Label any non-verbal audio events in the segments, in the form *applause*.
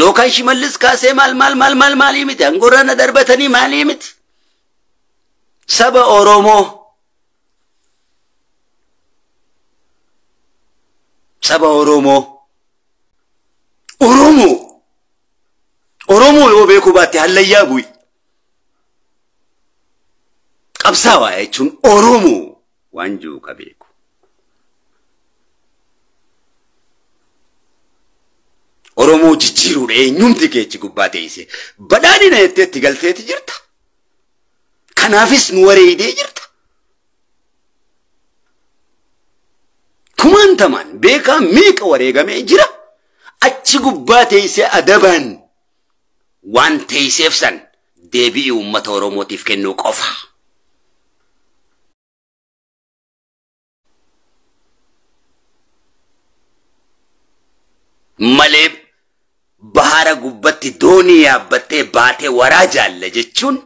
ዮካን ሽመልስ ካሴ ማል ማል ማል ማልማል ማልማል ማሊምት አንጎራነ ደርበተኒ ይምት ሰበ ኦሮሞ ሰበ ኦሮሞ ኦሮሞ ኦሮሞ የኦቤ ኩባቴ ሀለያ ቡይ ቀብሳዋ አይቹን ኦሮሞ ዋንጁ jiru Oromoo jijjiiruudha kee achi gubbaa teessee. Badhaadhina yette itti galteeti jirta. Kanaafis nu wareegdee jirta. Kumaantamaan beekaa miiqa wareegamee jira. Achi gubbaa teessee adabaan waan teesseef san deebii uummata Oromootiif kennuu qofa. bahara gubbatti doonii yaabbattee baatee waraa jaalle jechuun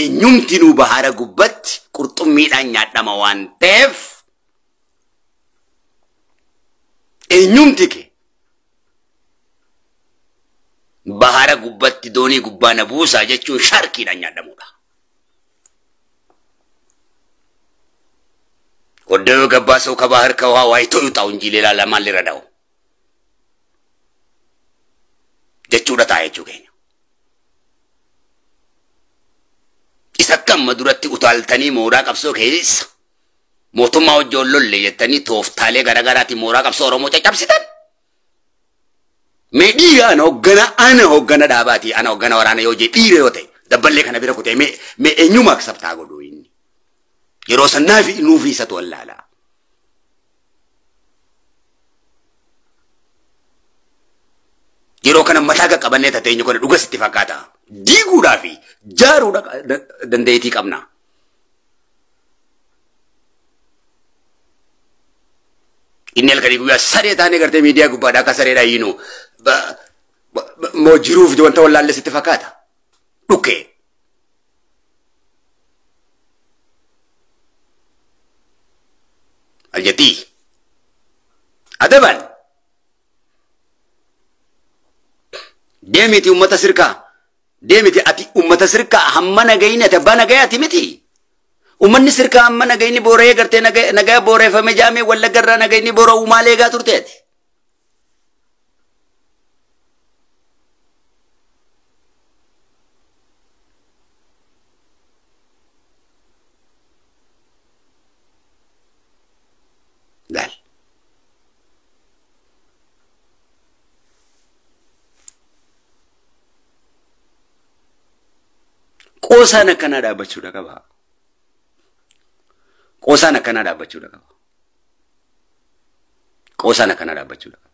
eenyumtinuu bahara gubbatti qurxummiidhaan nyaadhama waan ta'eef eenyumti kee bahara gubbatti doonii gubbaa na buusaa jechuun shaarkiidhaan nyaadhamudha. ወደዮ kabaa harka waa waayee ta'uu ta'u injiilee ሌላ ለማን dha'u. jechuudha taa'ee jechuu keenya. isa kamma duratti utaaltanii mooraa qabsoo keessa mootummaa wajjoon lolle jettanii tooftaalee garagaraatiin mooraa qabsoo Oromoo caccabsitan. Mee dhiiraan hoggana ana hoggana dhaabaati ana hoggana waraana yoo jee dhiira yoo ta'e dabballee kana bira kutee mee eenyumaa sabtaa godhu inni yeroo sannaa fi nuufii isa to'allaala. yero kana mataa qaqqabannee taate eenyu kana dhugas itti fakkaata. Diiguudhaa fi jaaruudha dandeettii Inni halkanii guyyaa sadee taanee gartee miidiyaa gubbaadhaa akka sareedhaa hiinu moo jiruuf wanta wallaalles itti fakkaata. Dhukkee. Ajjatii. Adabaan. Deemiti ummata sirkaa. Deemiti ati ummata sirkaa hamma nagayni ati abbaa nagaya ati miti. Ummanni sirkaa hamma nagayni boora'ee gartee nagaya booreeffame jaamee wallaggarraa nagayni boora'u maal eegaa turteeti. kana akkanaa dhaabbachuudha qaba. Qoosaan akkanaa dhaabbachuudha qaba. Qoosaan akkanaa dhaabbachuudha qaba.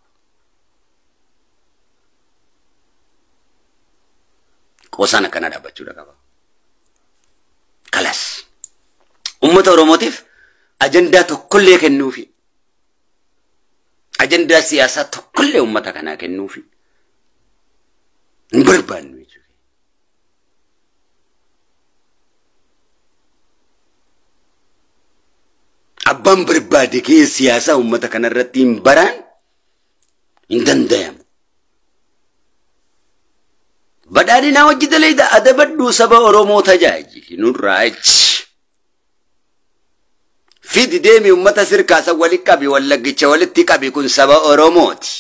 Qoosaan qaba. Kalas. Ummata Oromootiif ajandaa tokkollee kennuufi. Ajandaa siyaasaa tokkollee ummata kanaa kennuufi. Hin barbaannu. abbaan barbaade kee siyaasaa uummata kanarratti hin baraan hin dandayamu. Badhaadhinaa hojjetaleedha adabadhu saba Oromoo tajaajili nurraachi. Fidi deemi uummata sirkaasa walitti qabi wallaggicha walitti qabi kun saba Oromooti.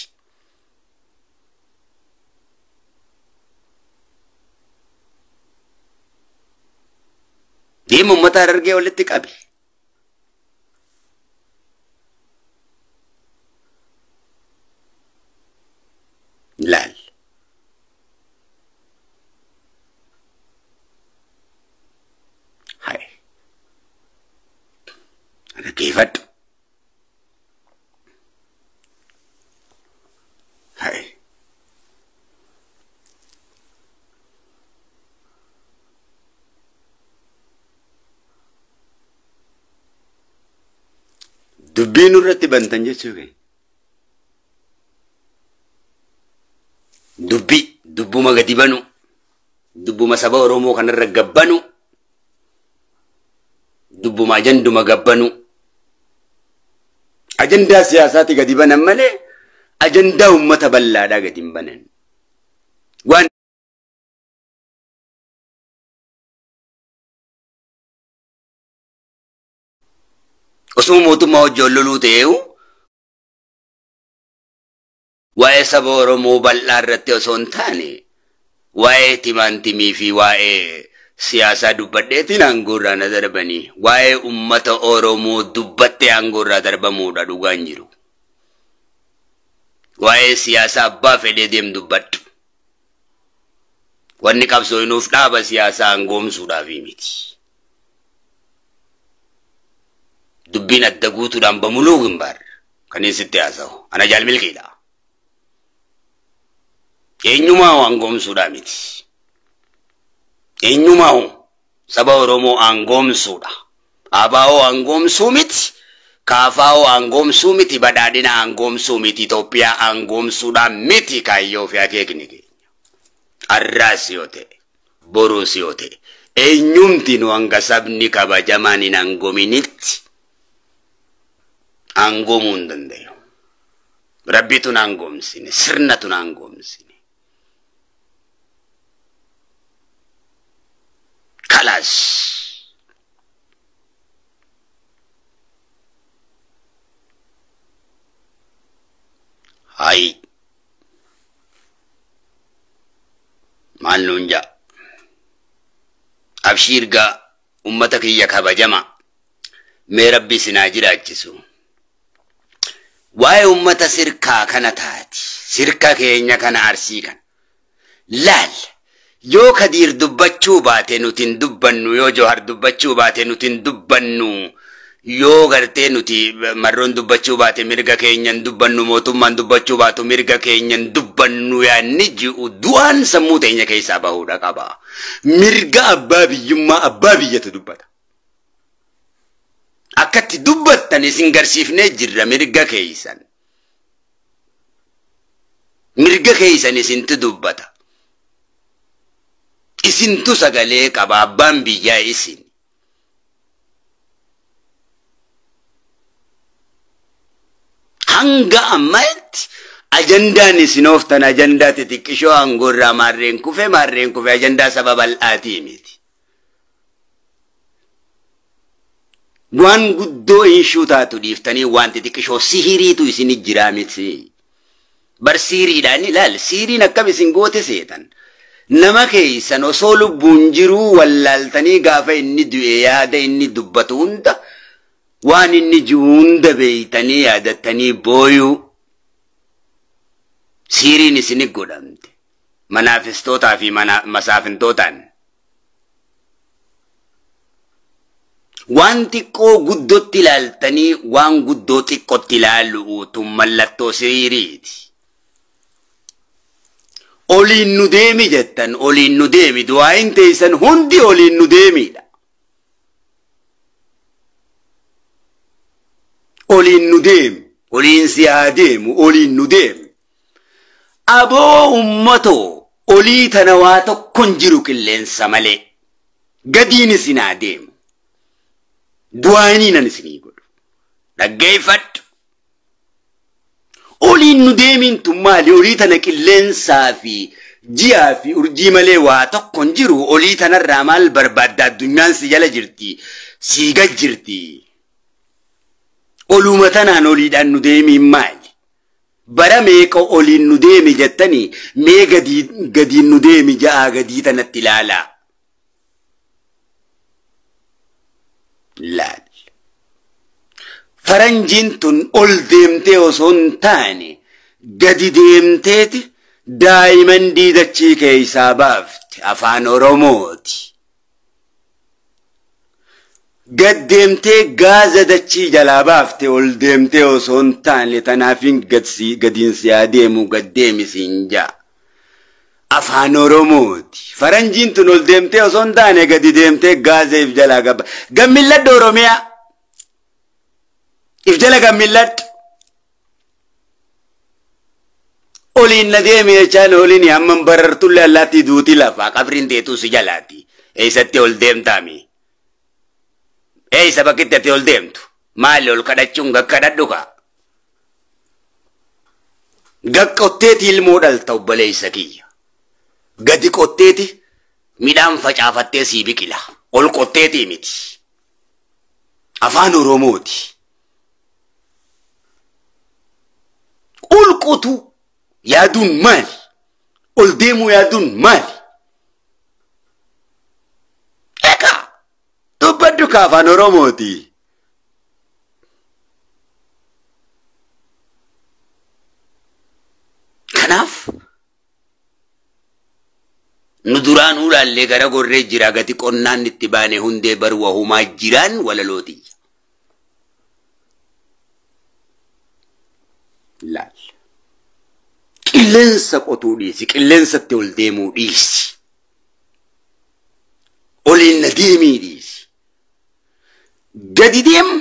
Deemi uummata harargee walitti qabi. Dubbii nurratti bantan jechuudha. dubbi dubbuma gadi banu dubbuma saba Oromoo kanarra gabbanu dubbuma ajanduma gabbanu ajandaa siyasati gadi banan male ajanda ummata bal'aadhaa gadi hin banan. Waan osuma mootummaa hojjolloluu ta'eu waa'ee saba Oromoo bal'aa irratti osoo hin taane waa'ee timaantimii fi waa'ee siyaasaa dubbadheetiin aangoorraa na darbanii waa'ee ummata Oromoo dubbattee aangoorraa darbamuudha dhugaan jiru. Waa'ee siyaasaa abbaa fedhee deem dubbadhu. Wanni qabsoo'inuuf dhaaba siyaasaa aangoomsuudhaaf miti. dubbiin adda guutuudhaan bamuluu hin baarre kaniin sitti haasa'u ana jaalmilkiidha. Eenyumaa aangoomsuudha miti. Eenyumaa saba Oromoo aangoomsuudha. Abaa'oo aangoomsuu miti. Kaafaa'oo miti. Badhaadhina aangoomsuu miti. Itoophiyaa aangoomsuudha miti kaayyoo fi akeekni Arraas yoo ta'e, boruus yoo nu hanga sabni kabajamaan hin aangominitti. Aangoomu hin danda'u. Rabbiitu naan sirna tun naan goomsine. Kalaas. haayi Maal nuun jaa? Abshiir gaa uummata kiyya kabajama. Mee rabbi sinaa jiraachisu. waa'ee uummata sirkaa kana taati sirka keenya kana arsii kana laal yoo kadiir dubbachuu baate nuti hin dubbannu yoo joohar dubbachuu baate nuti hin dubbannu yoo gartee nuti marroon dubbachuu baate mirga keenyan dubbannu mootummaan dubbachuu baatu mirga keenyan dubbannu yaanni ji'u du'aan sammuu teenya keessaa bahuudha qaba mirga abbaa biyyummaa abbaa biyyatu dubbata. akkatti dubbattan isin garsiifnee jirra mirga keisan mirga keisan isintu dubbata isintu sagalee qaba abbaan biyyaa isin hanga ammaetti ajandaan isin ooftan ajandaa xixiqqishoo hangoorraa maarreen kufe maarreen kufe ajandaa saba bal'aatii miti waan guddoo inshuu taatu dhiiftanii wanti xiqqishoo siiritu isin jira miti. Bar siiriidhaan ilaali siiriin akkam isin goote seetan. Nama keeysan osoo lubbuun jiruu wallaaltanii gaafa inni du'e yaada inni dubbatu hunda waan inni jiru hunda beeytanii yaadattanii booyuu. Siiriin isin godhamte manaafistotaa masaafintootaan. Waan xiqqoo guddootti ilaaltanii waan guddo xiqqootti ilaalu utuun mallattoo siriiriiti. Oliin nu deemi jettan oliin nu deemi du'aayin teessan hundi oliin nu Oliin nu deemi oliin si haa oliin nu deemi. Aboo ummatoo olii tana waa tokkoon jiru qilleensa malee gadiin isin haa deemu. du'aanii nan isinii godhu dhaggeeffadhu. Oliin nudemin tun maali olii tana qilleensaa fi ji'aa fi urjii malee waa tokko hin jiru olii tanarraa maal barbaadda addunyaan sijala jirtii jirti si gad jirti. Oluma tanaan oliidhaan nu maali? Bara meeqa oliin nudemi jettanii mee gadiin nudemi jaa gadii tanatti ilaalaa? laal faranjiin tun ol deemtee osoo hin taane gadi deemteeti daa'iman diidachii keessaa baafte afaan oromooti. Gad deemtee gaaza dachii jalaa baafte ol deemtee osoo hin taane tanaaf hin gadiinsi adeemu gad deemisiin jaa. afaan Oromooti. Faranjiin tun ol deemtee osoo hin taane gadi deemtee gaazee if jalaa qabba. Gammilladhu Oromiyaa. If jala gammilladhu. Oliin na deemi jechaan oliin hamman barartulle allaattii duutii lafaa qabriin deetuu si jalaati. Eessatti ol deemtaami? Eessa bakkitti ati ol deemtu? Maali ol kadhachuun gakkadhadhu kaa? Gaqqotteeti ilmoo dhalta obboleessa kiyya. Gadi qotteeti midhaan facaafattee sii biqila. Ol qotteetii miti. Afaan Oromooti. Ol qotu yaaduun maali? Ol deemuu yaadun maali? Eka! dubbaddu afaan Oromooti. Kanaaf. nu duraan ulaallee gara gorree jira gati qonnaan itti baane hundee baru wahumaa jiraan walalootiyya. Laal. Qilleensa qotuu dhiisi, qilleensatti ol deemuu dhiisi. Oliin na deemii dhiisi. Gadi deemu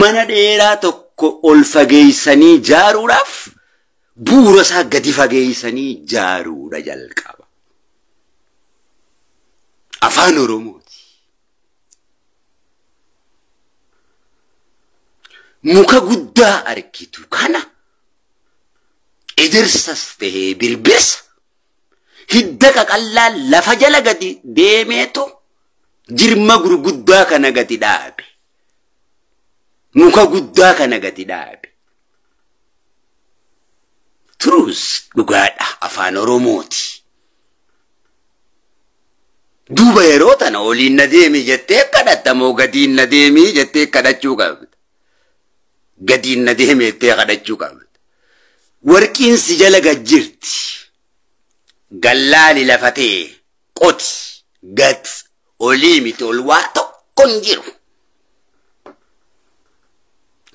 mana dheeraa tokko ol fageeysanii jaaruudhaaf bu'uura isaa gadi fageeysanii ijaaruudha jalqaba. Afaan Oromooti. Muka guddaa argitu kana ejersas tahee birbirsa hidda qaqallaa lafa jala gadi deemeeto jirma gurguddaa kana gadi dhaabe. Muka guddaa kana gadi dhaabe. Turuus dhugaadha afaan Oromooti. Duuba yeroo tana oliin na deemi jettee kadhattamoo gadiin na deemi jettee kadhachuu qabda. Gadiin na jettee kadhachuu qabda. Warqiin si jala gajjirti. Gallaali lafatee qoti gat olii mitool waa tokkon jiru.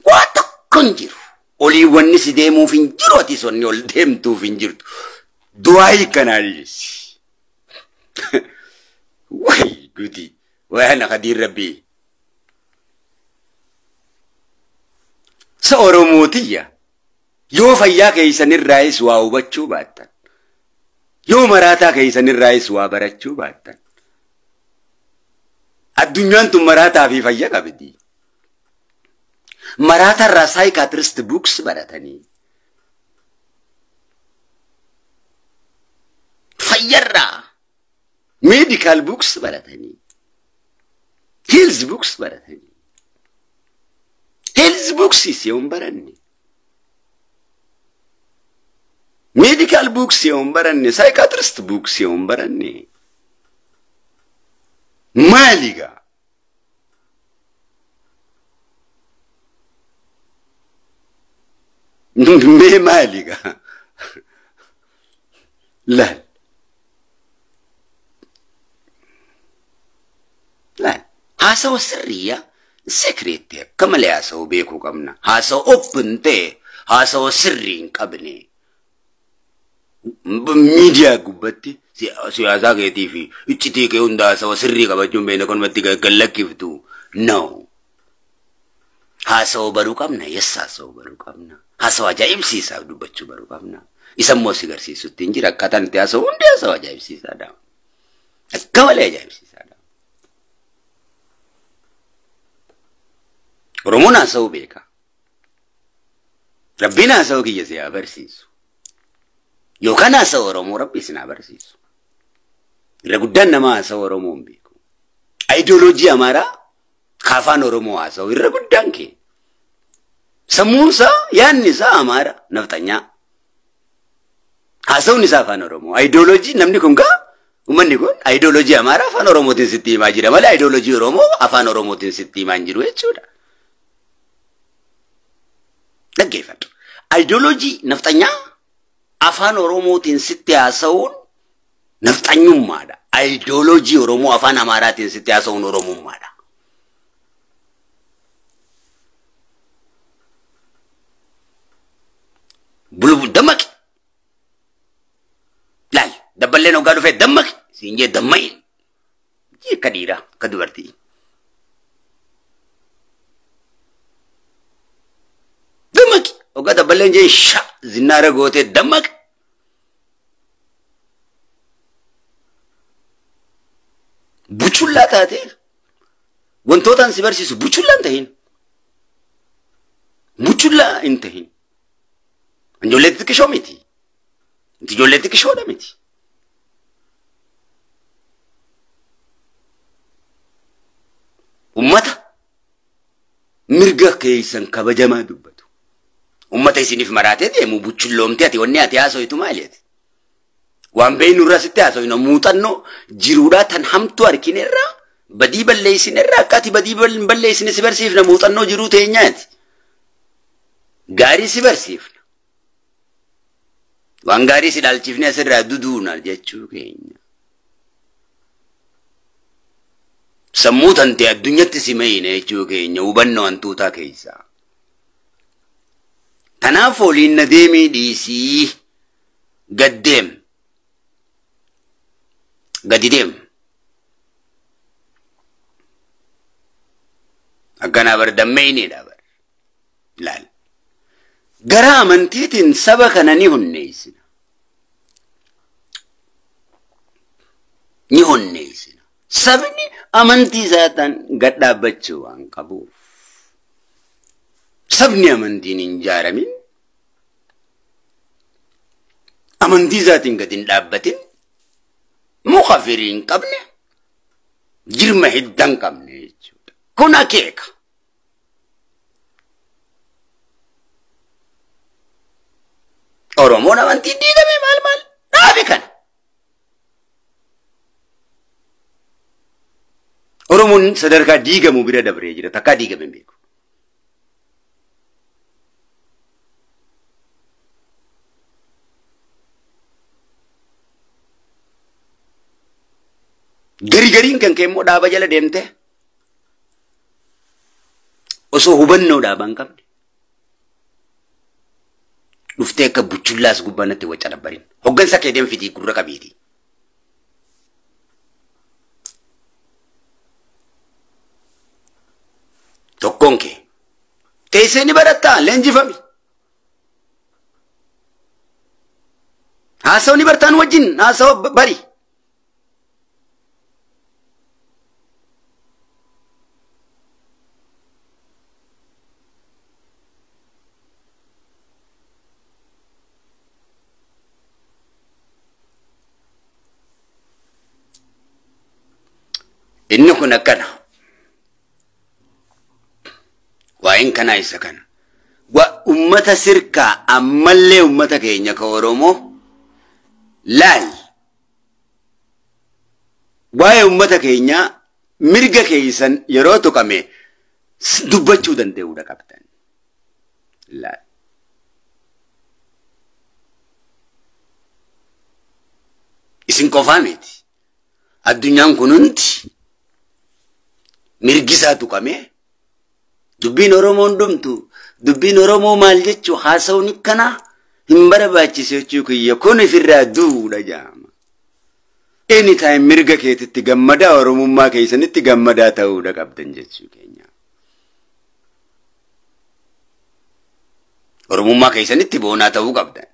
Waa tokko jiru. oliiwwanni si deemuuf hin jiru ati sonni ol deemtuuf hin jirtu. Du'aayi kanaallis. *laughs* Wayi duuti wayaa naqadiin rabbii. Sa Oromootiyya yoo fayyaa keeysanirraayis waa hubachuu baatan Yoo maraataa keeysanirraayis waa barachuu baatan Addunyaan tun maraataa fayya qabdi. maraatarraa saayikaatiristi buuks baratanii fayyarraa meedikaal buuks baratanii heelzi buuks baratanii heelzi buuksiis yoo hin baranne meedikaal buuks yoo hin baranne saayikaatiristi buuks yoo hin baranne maaligaa me mágica. لا لا هاسو سرية سكريتي كم لا هاسو بيكو كمنا هاسو أوبن تي هاسو سرين كابني ሚዲያ ጉበት ሲያሳ ኬቲፊ እቺ ቴኬ ሁንዳ ሰው ስሪ ቀበቹን ቤነ ኮን መቲ ገለኪፍቱ ነው ሀሰው በሩ ቀምነ የሳ ሰው በሩ ቀምና Haasawaa ajaa'ibsiisaa dubbachuu baruu qabna. Isa immoo si garsiisutti hin jira. Akkaataan itti haasa'u hundi haasawaa ajaa'ibsiisaadha. Akka malee ajaa'ibsiisaadha. Oromoon haasa'uu beeka. Rabbiin haasa'uu kiyya si haa barsiisu. Yookaan haasa'u Oromoo Rabbi isin haa barsiisu. Irra guddaan nama haasa'u Oromoo hin beeku. Aidiyooloojii Amaaraa kaafaan Oromoo haasa'u irra guddaan kee. ሰሙሳ ያን ኢሳ አማራ ነፍጠኛ ሀሰውን ኢሳ አፋን ኦሮሞ አይዲዮሎጂ ነምኒ ኩን ጋ ኡመኒ ኩን አይዲዮሎጂ አማራ አፋን ኦሮሞtiin sitti himaa jira malee አይዲዮሎጂ ኦሮሞ አፋን ኦሮሞtiin sitti himaa hin jiru jechuudha dhaggeeffadhu አይዲዮሎጂ ነፍጠኛ afaan oromootiin sitti haasa'uun nafxanyummaadha. Ayidiyoloojii Oromoo afaan Amaaraatiin sitti haasa'uun oromummaadha. bulbu dammaqi laal dabballeen hoggaa dhufee dammaqi siin jee damma'i jee ka dhiiraa ka dubartii. Dammaqi hoggaa dabballeen jee sha zinnaara gootee dammaqi. Buchullaa taatee wantootaan si barsiisu buchullaa hin tahin. Buchullaa hin tahin. Ijoolleen xixiqqoo miti. Ijoolleen xixiqqoodha miti. Ummata mirga keessan kabajamaa dubbatu. Ummata isiniif maraatee deemu buchulloomtee ati wanni ati haasoyitu maaliiti? Waan beeynu irraa sitti haasoyna muuxannoo jiruudhaa tan hamtu harkine irraa badii balleessine irraa akka ati badii balleessine si barsiifna muuxannoo jiruu teenyaati. Gaarii si barsiifna. Waan gaarii si dhaalchiifnee asirraa duduuna jechuu keenya. Sammuu tante addunyaatti si jechuu keenya hubanna hantuutaa keessaa. Kanaaf oliin nadeemee deemii dhiisii gad deem. Gadi Akkanaa bardammee ni dhaabare. Garaa amantiitiin saba kana ni hunneessina. Ni Sabni amantii isaataan gad dhaabbachuu waan qabuuf. Sabni amantiin hin ijaaramin. Amantii isaatiin gad hin dhaabbatin. Muka qabne. Jirma hiddan hin qabne jechuudha. Kun akeeka. Oromoon amantiin diigame maal maal dhaabe kana. Oromoon sadarkaa diigamu bira dabre jira takkaa diigame beeku. Garigariin kan kee immoo jala demte osoo hubanno ban qabne. dhuftee akka buchullaas gubbaanatti wacca dhabbariin hoggansa kee fidii gurra qabeeti. Tokkoon kee teessee ni barattaa leenjifami. Haasawu ni bartaan wajjin haasawa bari. inni kun akkana. waa'en kanaa isa kana. ummata sirkaa ammallee ummata keenya ka Oromoo laali. Waa'ee ummata keenyaa mirga keessan yeroo tokamee dubbachuu danda'uudha qabdan. Isin qofaa miti. Addunyaan kun mirgisaa tuqamee dubbiin Oromoon dhumtu dubbiin Oromoo maal jechuun haasawni kana hin barbaachise jechuun kiyya kun ifirraa duudha jaama. Inni mirga keetitti gammadaa Oromummaa keessanitti gammadaa ta'uudha qabdan jechuu keenya. Oromummaa keessanitti boonaa ta'uu qabdan.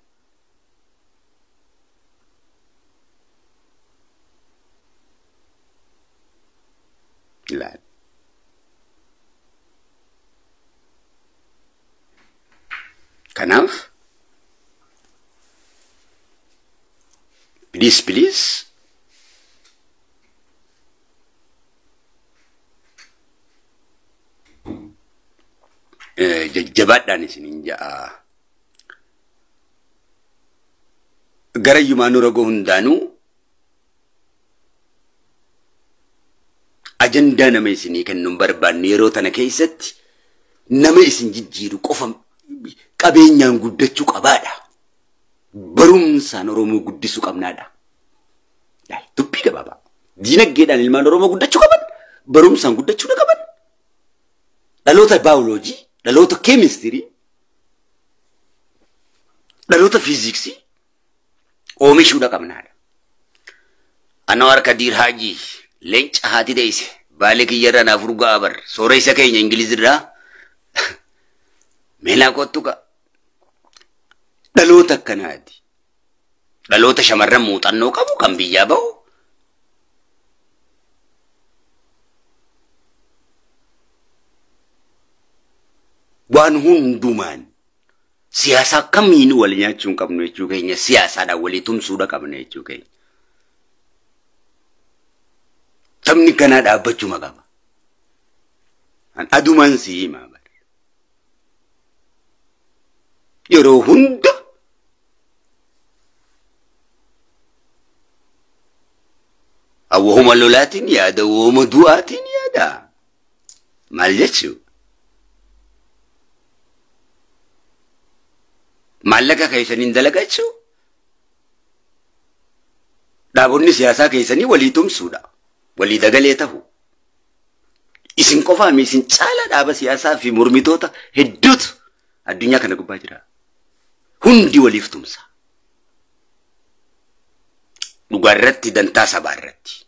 Kanaaf bilis bilis jajjabaadhaan isiniin ja'a. Garayyumaa nu ragoo hundaanuu ajandaa nama isinii kennuun barbaannu yeroo tana keessatti nama isin jijjiiru qofa qabeenyaan guddachuu qabaadha. Barumsaan Oromoo guddisuu qabnaadha. Dubbii gabaabaa. Diinagdeedhaan ilmaan Oromoo guddachuu qaban barumsaan guddachuu qaban. Dhaloota baayoloojii, dhaloota keemistirii, dhaloota fiiziksii oomishuudha qabnaadha. Anoo harka diir haajii leenca haati deeyse baale kiyyarra naaf urgaa abar sooreysa keenya ingilizirraa meelaa kottu ga'a. dhaloota akkanaati. Dhaloota shamarran muuxannoo qabu kan biyyaa ba'o Waan hundumaan siyaasaa kamiin wal nyaachuu hin qabnu jechuu keenya siyaasaadhaan walii tumsuudha qabna jechuu keenya. Sabni kanaa dhaabbachuma qaba. Adumaan si himaa yeroo hunda Hawwahuma lolaatiin yaada, wooma du'aatiin yaada. Maal mallaka Maallaqa keessaniin dalagachuu? Dhaabonni siyaasaa keessanii walii tumsuudha. Walii dagalee ta'u. Isin qofaa isin caala daaba siyaasaa fi mormitoota hedduutu addunyaa kana gubbaa jira. Hundi waliif tumsaa. dhugaa irratti dantaa sabaa irratti.